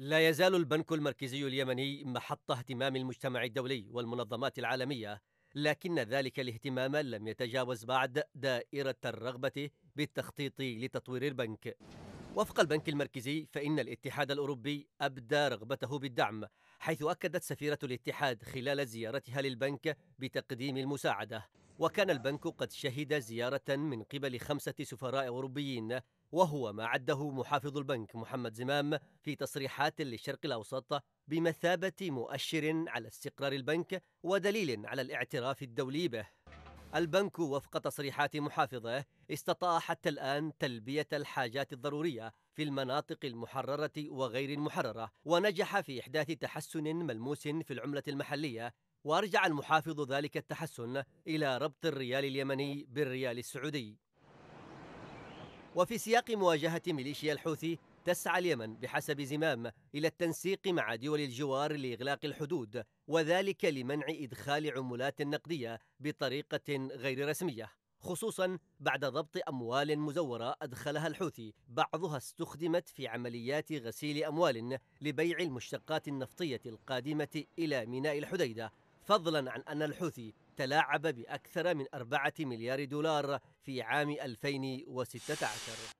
لا يزال البنك المركزي اليمني محط اهتمام المجتمع الدولي والمنظمات العالميه لكن ذلك الاهتمام لم يتجاوز بعد دائره الرغبه بالتخطيط لتطوير البنك وفق البنك المركزي فإن الاتحاد الأوروبي أبدى رغبته بالدعم حيث أكدت سفيرة الاتحاد خلال زيارتها للبنك بتقديم المساعدة وكان البنك قد شهد زيارة من قبل خمسة سفراء أوروبيين وهو ما عده محافظ البنك محمد زمام في تصريحات للشرق الأوسط بمثابة مؤشر على استقرار البنك ودليل على الاعتراف الدولي به البنك وفق تصريحات محافظه استطاع حتى الآن تلبية الحاجات الضرورية في المناطق المحررة وغير المحررة ونجح في إحداث تحسن ملموس في العملة المحلية وارجع المحافظ ذلك التحسن الى ربط الريال اليمني بالريال السعودي. وفي سياق مواجهه ميليشيا الحوثي تسعى اليمن بحسب زمام الى التنسيق مع دول الجوار لاغلاق الحدود وذلك لمنع ادخال عملات نقديه بطريقه غير رسميه. خصوصا بعد ضبط اموال مزوره ادخلها الحوثي، بعضها استخدمت في عمليات غسيل اموال لبيع المشتقات النفطيه القادمه الى ميناء الحديده فضلا عن أن الحوثي تلاعب بأكثر من أربعة مليار دولار في عام 2016